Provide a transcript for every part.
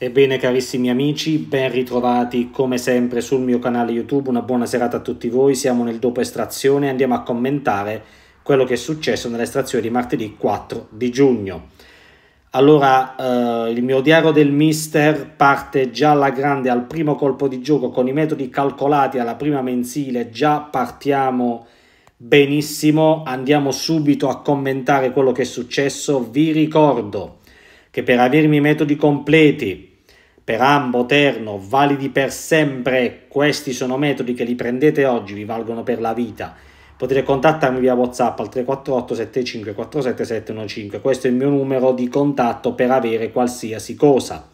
Ebbene carissimi amici, ben ritrovati come sempre sul mio canale YouTube, una buona serata a tutti voi, siamo nel dopo estrazione e andiamo a commentare quello che è successo nell'estrazione di martedì 4 di giugno. Allora, eh, il mio diario del mister parte già alla grande al primo colpo di gioco con i metodi calcolati alla prima mensile, già partiamo benissimo, andiamo subito a commentare quello che è successo, vi ricordo che per avermi i metodi completi per ambo terno, validi per sempre, questi sono metodi che li prendete oggi, vi valgono per la vita. Potete contattarmi via WhatsApp al 348 7547715 Questo è il mio numero di contatto per avere qualsiasi cosa.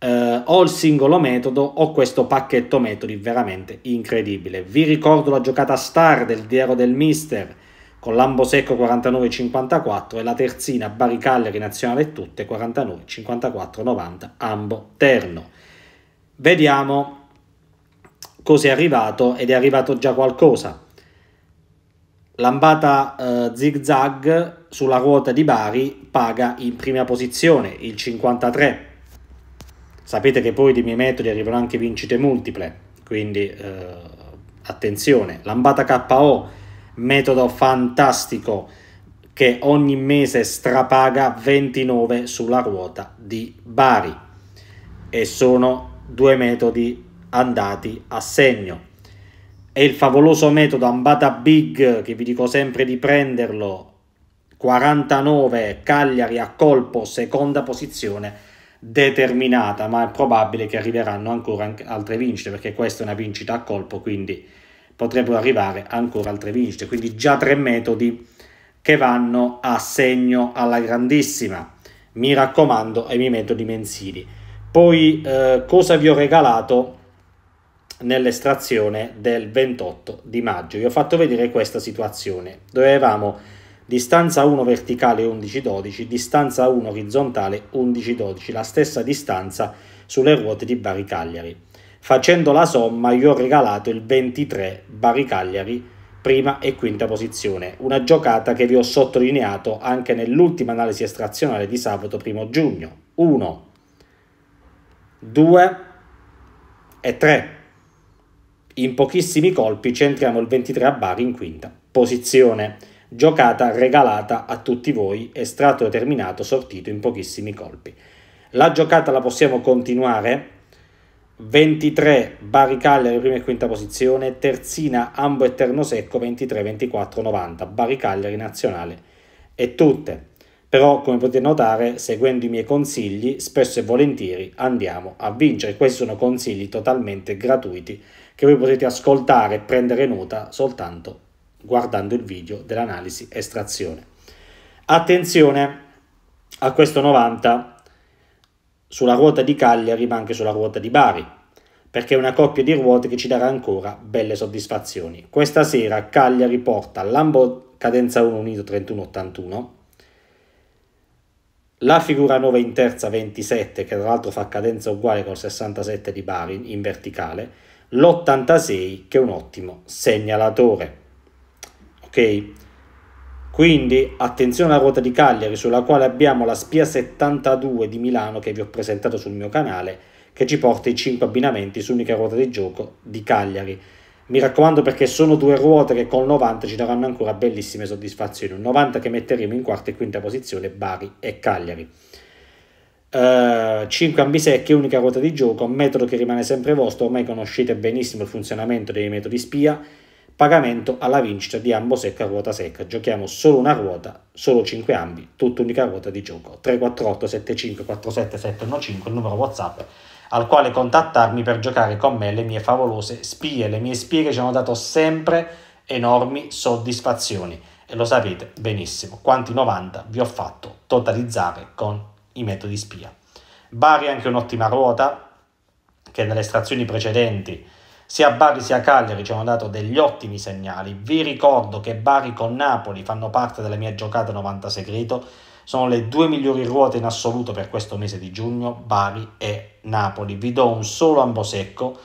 Uh, ho il singolo metodo o questo pacchetto metodi veramente incredibile. Vi ricordo la giocata star del Diario del Mister con Lambosecco 49-54 e la terzina Baricalleri Nazionale Tutte 49-54-90 Ambo Terno. Vediamo cos'è arrivato ed è arrivato già qualcosa. Lambata eh, zig zag sulla ruota di Bari paga in prima posizione il 53. Sapete che poi dei miei metodi arrivano anche vincite multiple, quindi eh, attenzione. Lambata KO metodo fantastico che ogni mese strapaga 29 sulla ruota di Bari e sono due metodi andati a segno. E il favoloso metodo Ambata Big, che vi dico sempre di prenderlo, 49 Cagliari a colpo, seconda posizione determinata, ma è probabile che arriveranno ancora altre vincite, perché questa è una vincita a colpo, quindi potrebbero arrivare ancora altre vincite. Quindi già tre metodi che vanno a segno alla grandissima. Mi raccomando ai miei metodi mensili. Poi eh, cosa vi ho regalato nell'estrazione del 28 di maggio? Vi ho fatto vedere questa situazione dove avevamo distanza 1 verticale 11-12, distanza 1 orizzontale 11-12, la stessa distanza sulle ruote di Bari Cagliari. Facendo la somma io ho regalato il 23 Bari Cagliari, prima e quinta posizione, una giocata che vi ho sottolineato anche nell'ultima analisi estrazionale di sabato 1 giugno. 1, 2 e 3. In pochissimi colpi centriamo il 23 a Bari in quinta posizione. Giocata regalata a tutti voi, estratto determinato, sortito in pochissimi colpi. La giocata la possiamo continuare 23 Baricaglia alle prime e quinta posizione, Terzina, Ambo e Ternosecco 23, 24, 90, Baricagliari nazionale e tutte. Però come potete notare, seguendo i miei consigli, spesso e volentieri andiamo a vincere. Questi sono consigli totalmente gratuiti che voi potete ascoltare e prendere nota soltanto guardando il video dell'analisi estrazione. Attenzione a questo 90 sulla ruota di Cagliari ma anche sulla ruota di Bari, perché è una coppia di ruote che ci darà ancora belle soddisfazioni. Questa sera Cagliari porta Lambo Cadenza 1 Unito 3181, la figura 9 in terza 27 che tra l'altro fa cadenza uguale col 67 di Bari in verticale, l'86 che è un ottimo segnalatore. Ok? Quindi attenzione alla ruota di Cagliari sulla quale abbiamo la spia 72 di Milano che vi ho presentato sul mio canale che ci porta i 5 abbinamenti su unica ruota di gioco di Cagliari. Mi raccomando perché sono due ruote che col 90 ci daranno ancora bellissime soddisfazioni. Un 90 che metteremo in quarta e quinta posizione Bari e Cagliari. Uh, eh, 5 ambisecchi, unica ruota di gioco, un metodo che rimane sempre vostro, ormai conoscete benissimo il funzionamento dei metodi spia pagamento alla vincita di ambo secca ruota secca. Giochiamo solo una ruota, solo 5 ambi, tutta unica ruota di gioco. 348 75 47 715 il numero WhatsApp al quale contattarmi per giocare con me le mie favolose spie. Le mie spie che ci hanno dato sempre enormi soddisfazioni e lo sapete benissimo quanti 90 vi ho fatto totalizzare con i metodi spia. Bari è anche un'ottima ruota che nelle estrazioni precedenti sia Bari sia Cagliari ci hanno dato degli ottimi segnali. Vi ricordo che Bari con Napoli fanno parte della mia giocata 90 segreto. Sono le due migliori ruote in assoluto per questo mese di giugno, Bari e Napoli. Vi do un solo ambo secco,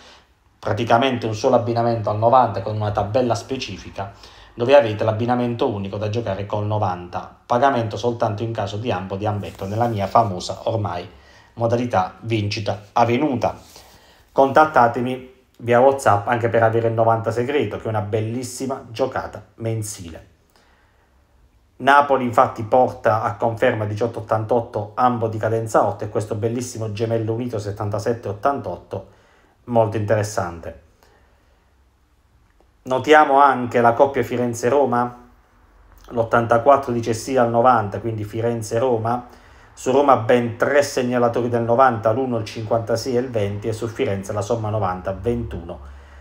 praticamente un solo abbinamento al 90 con una tabella specifica dove avete l'abbinamento unico da giocare col 90, pagamento soltanto in caso di ambo di ambetto nella mia famosa ormai modalità vincita avvenuta. Contattatemi via WhatsApp anche per avere il 90 segreto, che è una bellissima giocata mensile. Napoli infatti porta a conferma 1888 ambo di cadenza 8 e questo bellissimo gemello unito 7788 molto interessante. Notiamo anche la coppia Firenze-Roma, l'84 dice sì al 90, quindi Firenze-Roma, su Roma ben tre segnalatori del 90, l'1, il 56 e il 20 e su Firenze la somma 90, 21,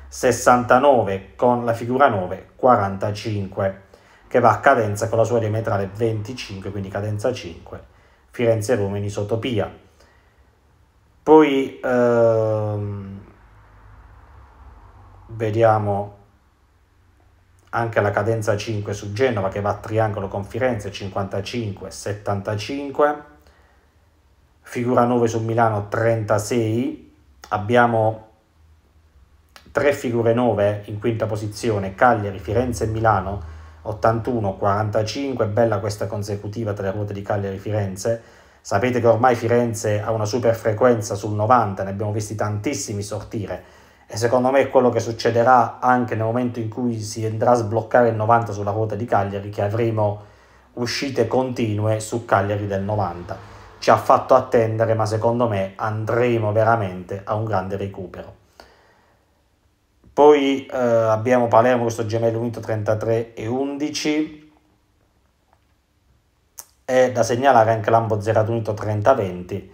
69 con la figura 9, 45 che va a cadenza con la sua diametrale 25, quindi cadenza 5, Firenze Roma in isotopia. Poi ehm, vediamo anche la cadenza 5 su Genova che va a triangolo con Firenze 55, 75 figura 9 su Milano 36, abbiamo tre figure 9 in quinta posizione, Cagliari, Firenze e Milano 81, 45, bella questa consecutiva tra le ruote di Cagliari e Firenze, sapete che ormai Firenze ha una super frequenza sul 90, ne abbiamo visti tantissimi sortire e secondo me è quello che succederà anche nel momento in cui si andrà a sbloccare il 90 sulla ruota di Cagliari, che avremo uscite continue su Cagliari del 90 ci ha fatto attendere, ma secondo me andremo veramente a un grande recupero. Poi eh, abbiamo Palermo, questo gemello unito 33 e 11. E da segnalare anche Lambo Zerato unito 30-20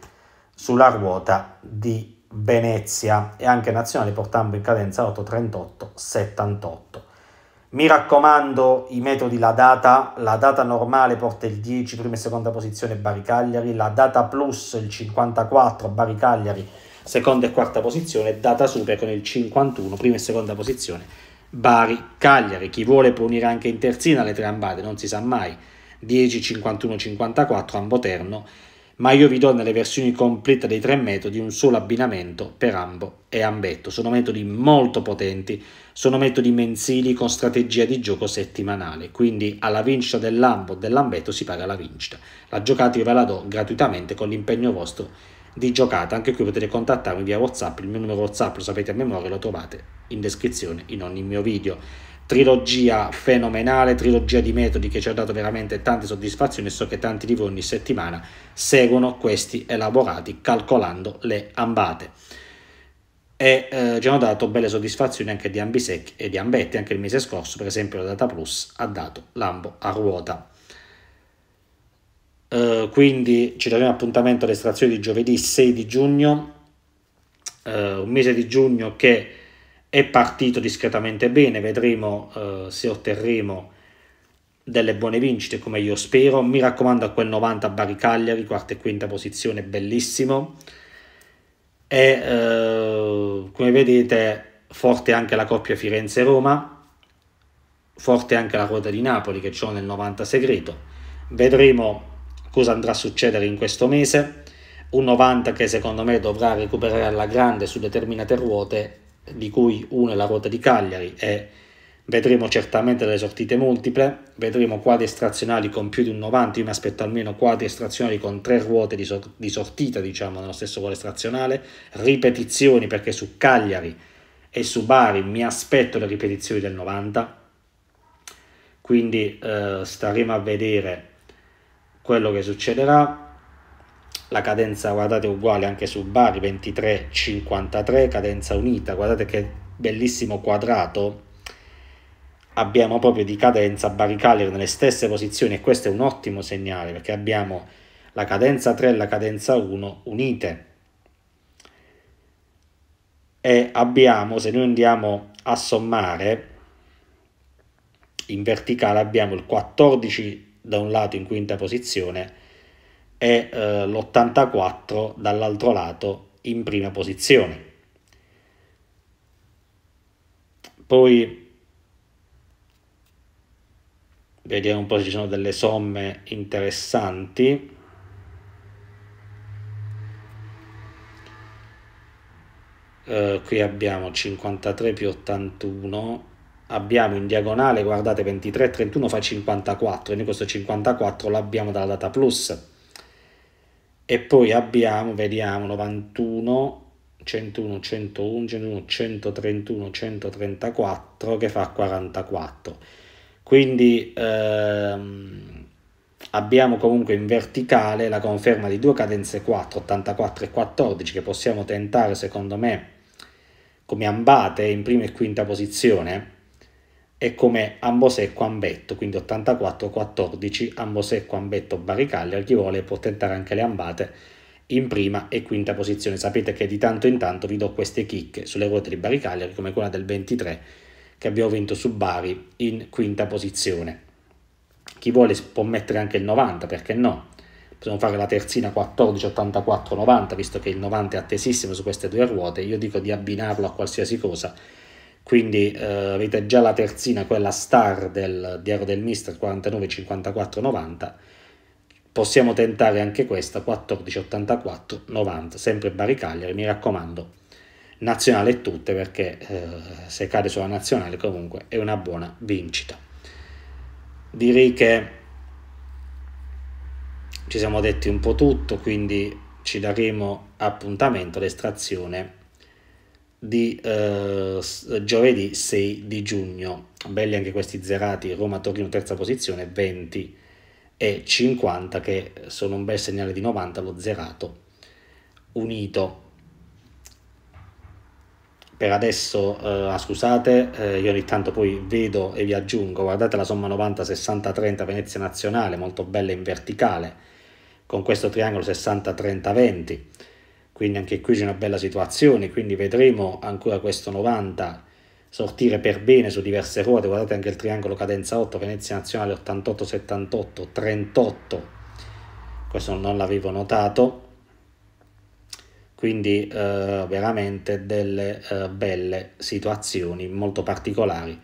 sulla ruota di Venezia e anche Nazionale portando in cadenza 838-78. Mi raccomando i metodi, la data, la data normale porta il 10, prima e seconda posizione Bari Cagliari, la data plus il 54 Bari Cagliari, seconda e quarta posizione, data super con il 51, prima e seconda posizione Bari Cagliari. Chi vuole può unire anche in terzina le tre ambate, non si sa mai. 10, 51, 54, ambo terno ma io vi do nelle versioni complete dei tre metodi un solo abbinamento per ambo e ambetto. Sono metodi molto potenti, sono metodi mensili con strategia di gioco settimanale, quindi alla vincita dell'ambo e dell'ambetto si paga la vincita. La giocata io ve la do gratuitamente con l'impegno vostro di giocata, anche qui potete contattarmi via Whatsapp, il mio numero Whatsapp lo sapete a memoria, lo trovate in descrizione in ogni mio video trilogia fenomenale, trilogia di metodi che ci ha dato veramente tante soddisfazioni e so che tanti di voi ogni settimana seguono questi elaborati calcolando le ambate e eh, ci hanno dato belle soddisfazioni anche di Ambisec e di Ambetti anche il mese scorso per esempio la Data Plus ha dato l'ambo a ruota eh, quindi ci daremo appuntamento all'estrazione di giovedì 6 di giugno eh, un mese di giugno che è partito discretamente bene, vedremo eh, se otterremo delle buone vincite come io spero. Mi raccomando a quel 90 Bari Cagliari, quarta e quinta posizione, bellissimo. E eh, come vedete forte anche la coppia Firenze-Roma, forte anche la ruota di Napoli che ho nel 90 segreto. Vedremo cosa andrà a succedere in questo mese. Un 90 che secondo me dovrà recuperare alla grande su determinate ruote di cui una è la ruota di Cagliari e vedremo certamente delle sortite multiple, vedremo quadri estrazionali con più di un 90, io mi aspetto almeno quadri estrazionali con tre ruote di, sort di sortita, diciamo, nello stesso ruolo estrazionale, ripetizioni perché su Cagliari e su Bari mi aspetto le ripetizioni del 90, quindi eh, staremo a vedere quello che succederà la cadenza guardate è uguale anche su Bari 23-53 cadenza unita guardate che bellissimo quadrato abbiamo proprio di cadenza Bari Cagliari nelle stesse posizioni e questo è un ottimo segnale perché abbiamo la cadenza 3 e la cadenza 1 unite e abbiamo se noi andiamo a sommare in verticale abbiamo il 14 da un lato in quinta posizione e eh, l'84 dall'altro lato in prima posizione. Poi vediamo un po' se ci sono delle somme interessanti. Uh, qui abbiamo 53 più 81 abbiamo in diagonale guardate 23 31 fa 54 e noi questo 54 l'abbiamo dalla data plus e poi abbiamo, vediamo, 91, 101, 101, 101, 131, 134 che fa 44. Quindi ehm, abbiamo comunque in verticale la conferma di due cadenze 4, 84 e 14 che possiamo tentare secondo me come ambate in prima e quinta posizione è come Ambosè Ambetto, quindi 84-14, Ambosè Ambetto Baricaglia, chi vuole può tentare anche le ambate in prima e quinta posizione. Sapete che di tanto in tanto vi do queste chicche sulle ruote di Baricaglia, come quella del 23 che abbiamo vinto su Bari in quinta posizione. Chi vuole può mettere anche il 90, perché no? Possiamo fare la terzina 14, 84, 90, visto che il 90 è attesissimo su queste due ruote. Io dico di abbinarlo a qualsiasi cosa quindi eh, avete già la terzina, quella star del Diario del Mister 49 54 90. Possiamo tentare anche questa 14 84 90, sempre Baricagliari, mi raccomando. Nazionale tutte perché eh, se cade sulla nazionale comunque è una buona vincita. Direi che ci siamo detti un po' tutto, quindi ci daremo appuntamento all'estrazione di eh, giovedì 6 di giugno. Belli anche questi zerati, Roma-Torino terza posizione, 20 e 50 che sono un bel segnale di 90, lo zerato unito. Per adesso, eh, ah, scusate, eh, io ogni tanto poi vedo e vi aggiungo, guardate la somma 90, 60, 30 Venezia Nazionale, molto bella in verticale, con questo triangolo 60, 30, 20 quindi anche qui c'è una bella situazione, quindi vedremo ancora questo 90 sortire per bene su diverse ruote, guardate anche il triangolo cadenza 8, Venezia Nazionale 88-78, 38, questo non l'avevo notato, quindi eh, veramente delle eh, belle situazioni molto particolari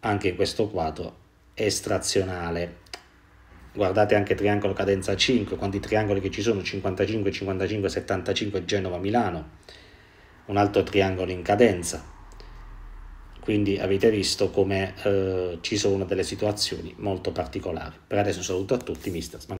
anche in questo quadro estrazionale guardate anche triangolo cadenza 5, quanti triangoli che ci sono, 55, 55, 75 Genova, Milano, un altro triangolo in cadenza. Quindi avete visto come eh, ci sono delle situazioni molto particolari. Per adesso saluto a tutti, mister.